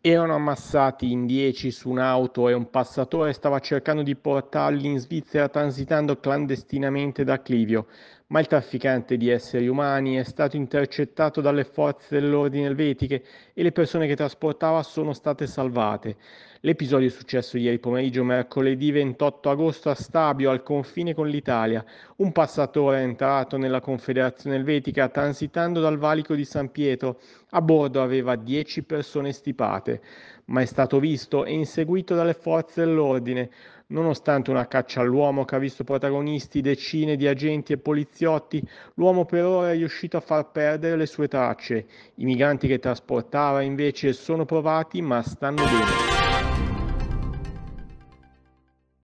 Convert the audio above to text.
erano ammassati in 10 su un'auto e un passatore stava cercando di portarli in Svizzera transitando clandestinamente da Clivio ma il trafficante di esseri umani è stato intercettato dalle forze dell'ordine elvetiche e le persone che trasportava sono state salvate. L'episodio è successo ieri pomeriggio, mercoledì 28 agosto, a Stabio, al confine con l'Italia. Un passatore è entrato nella Confederazione Elvetica transitando dal valico di San Pietro. A bordo aveva 10 persone stipate, ma è stato visto e inseguito dalle forze dell'ordine. Nonostante una caccia all'uomo che ha visto protagonisti decine di agenti e poliziotti, l'uomo per ora è riuscito a far perdere le sue tracce. I migranti che trasportava invece sono provati ma stanno bene.